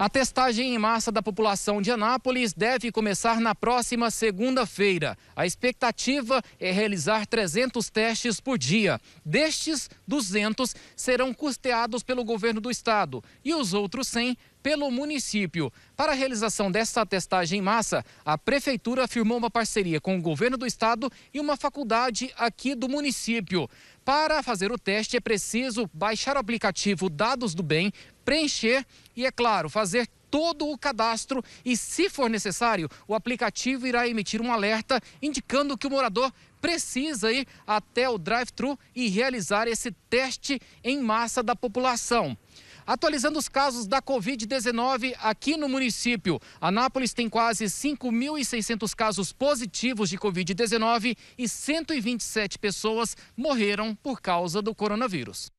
A testagem em massa da população de Anápolis deve começar na próxima segunda-feira. A expectativa é realizar 300 testes por dia. Destes, 200 serão custeados pelo governo do estado e os outros 100 pelo município. Para a realização desta testagem em massa, a Prefeitura firmou uma parceria com o governo do estado e uma faculdade aqui do município. Para fazer o teste, é preciso baixar o aplicativo Dados do Bem, preencher e, é claro, fazer todo o cadastro e, se for necessário, o aplicativo irá emitir um alerta indicando que o morador precisa ir até o drive-thru e realizar esse teste em massa da população. Atualizando os casos da Covid-19 aqui no município. Anápolis tem quase 5.600 casos positivos de Covid-19 e 127 pessoas morreram por causa do coronavírus.